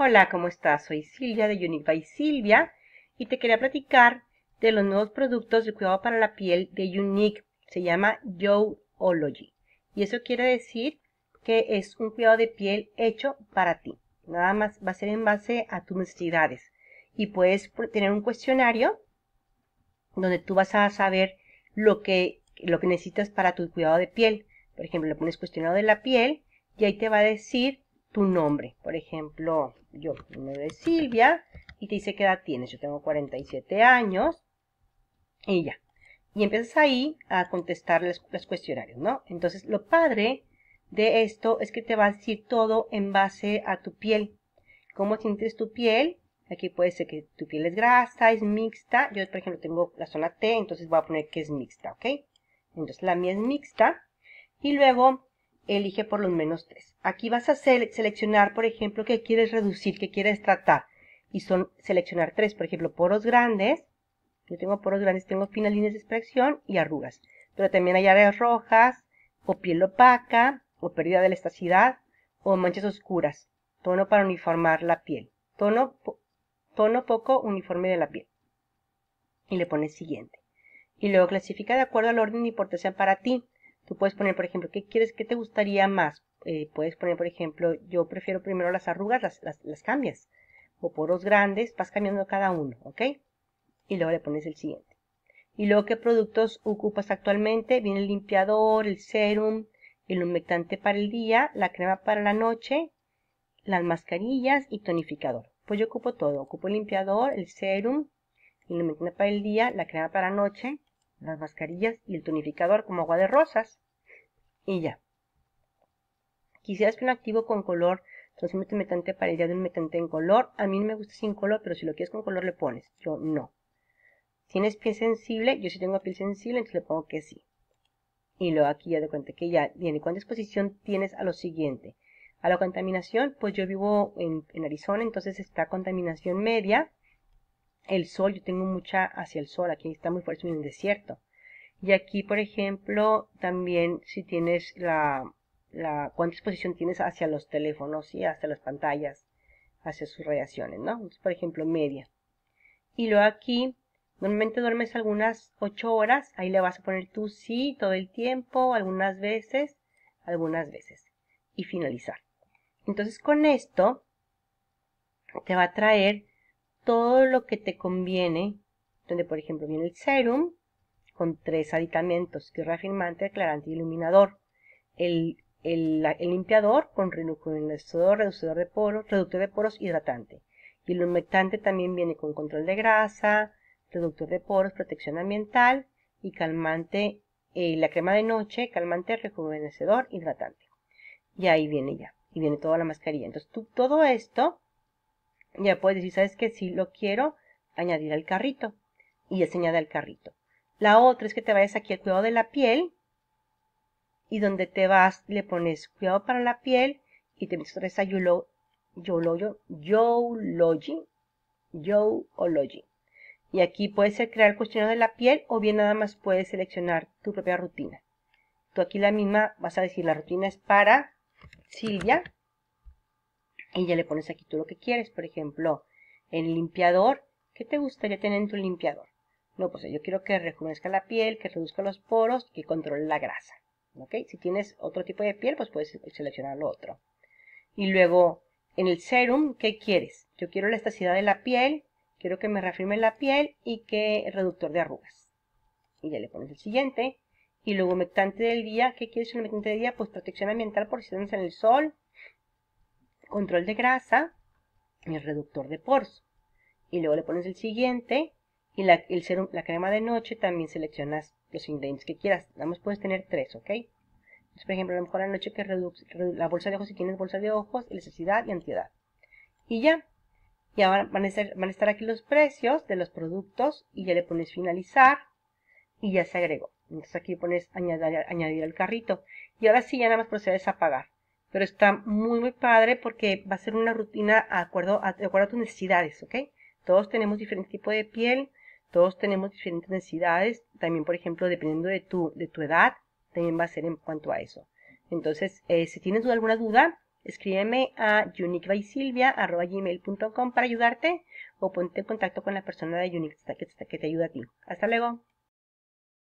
Hola, ¿cómo estás? Soy Silvia de Unique by Silvia y te quería platicar de los nuevos productos de cuidado para la piel de Unique. Se llama Yoology y eso quiere decir que es un cuidado de piel hecho para ti. Nada más va a ser en base a tus necesidades y puedes tener un cuestionario donde tú vas a saber lo que, lo que necesitas para tu cuidado de piel. Por ejemplo, le pones cuestionado de la piel y ahí te va a decir nombre. Por ejemplo, yo, mi nombre Silvia, y te dice que edad tienes. Yo tengo 47 años, y ya. Y empiezas ahí a contestar los, los cuestionarios, ¿no? Entonces, lo padre de esto es que te va a decir todo en base a tu piel. ¿Cómo sientes tu piel? Aquí puede ser que tu piel es grasa, es mixta. Yo, por ejemplo, tengo la zona T, entonces voy a poner que es mixta, ¿ok? Entonces, la mía es mixta. Y luego, elige por los menos tres. Aquí vas a seleccionar, por ejemplo, que quieres reducir, que quieres tratar. Y son seleccionar tres, por ejemplo, poros grandes. Yo tengo poros grandes, tengo finas líneas de expresión y arrugas. Pero también hay áreas rojas, o piel opaca, o pérdida de elasticidad, o manchas oscuras. Tono para uniformar la piel. Tono, tono poco uniforme de la piel. Y le pones siguiente. Y luego clasifica de acuerdo al orden de importancia para ti. Tú puedes poner, por ejemplo, ¿qué quieres, qué te gustaría más? Eh, puedes poner, por ejemplo, yo prefiero primero las arrugas, las, cambias. O poros grandes, vas cambiando cada uno, ¿ok? Y luego le pones el siguiente. Y luego, ¿qué productos ocupas actualmente? Viene el limpiador, el serum, el humectante para el día, la crema para la noche, las mascarillas y tonificador. Pues yo ocupo todo. Ocupo el limpiador, el serum, el humectante para el día, la crema para la noche, las mascarillas y el tonificador como agua de rosas y ya. Quisieras que un activo con color transmite un metante para el día de un metante en color. A mí no me gusta sin color, pero si lo quieres con color le pones. Yo no. ¿Tienes piel sensible? Yo si tengo piel sensible, entonces le pongo que sí. Y luego aquí ya de cuenta que ya viene. ¿Cuánta exposición tienes a lo siguiente? A la contaminación, pues yo vivo en, en Arizona, entonces está contaminación media el sol, yo tengo mucha hacia el sol, aquí está muy fuerte en el desierto. Y aquí, por ejemplo, también si tienes la, la cuánta exposición tienes hacia los teléfonos y hacia las pantallas, hacia sus radiaciones, ¿no? por ejemplo, media. Y luego aquí, normalmente duermes algunas 8 horas, ahí le vas a poner tú sí todo el tiempo, algunas veces, algunas veces. Y finalizar. Entonces con esto te va a traer todo lo que te conviene, donde por ejemplo viene el serum con tres aditamentos, que reafirmante, aclarante y iluminador. El, limpiador con rejuvenecedor, reductor de poros, reductor de poros, hidratante. Y el humectante también viene con control de grasa, reductor de poros, protección ambiental y calmante, eh, la crema de noche, calmante, rejuvenecedor, hidratante. Y ahí viene ya, y viene toda la mascarilla. Entonces todo esto ya puedes decir, ¿sabes que Si lo quiero añadir al carrito. Y ya se añade al carrito. La otra es que te vayas aquí al cuidado de la piel. Y donde te vas, le pones cuidado para la piel. Y te metes a Yolo, Y aquí puede ser crear cuestión cuestionario de la piel o bien nada más puedes seleccionar tu propia rutina. Tú aquí la misma vas a decir, la rutina es para Silvia y ya le pones aquí tú lo que quieres, por ejemplo, en limpiador, ¿qué te gustaría tener en tu limpiador? No, pues yo quiero que rejuvenezca la piel, que reduzca los poros, que controle la grasa. ¿Ok? Si tienes otro tipo de piel, pues puedes seleccionar lo otro. Y luego, en el serum, ¿qué quieres? Yo quiero la estacidad de la piel, quiero que me reafirme la piel y que reductor de arrugas. Y ya le pones el siguiente. Y luego humectante del día, ¿qué quieres en el humectante del día? Pues protección ambiental por si estás en el sol, control de grasa y el reductor de poros. Y luego le pones el siguiente y la, el serum, la crema de noche también seleccionas los ingredientes que quieras. vamos puedes tener tres, ¿ok? Entonces, por ejemplo, a lo mejor la noche que reduce, la bolsa de ojos, si tienes bolsa de ojos, necesidad y antiedad. Y ya. Y ahora van a, estar, van a estar aquí los precios de los productos y ya le pones finalizar y ya se agregó. Entonces aquí pones añadir, añadir al carrito. Y ahora sí, ya nada más procedes a pagar pero está muy, muy padre porque va a ser una rutina de acuerdo a, acuerdo a tus necesidades, ¿ok? Todos tenemos diferente tipo de piel, todos tenemos diferentes necesidades, también, por ejemplo, dependiendo de tu, de tu edad, también va a ser en cuanto a eso. Entonces, eh, si tienes alguna duda, escríbeme a uniquebysilvia.com para ayudarte o ponte en contacto con la persona de Unique que te ayuda a ti. Hasta luego.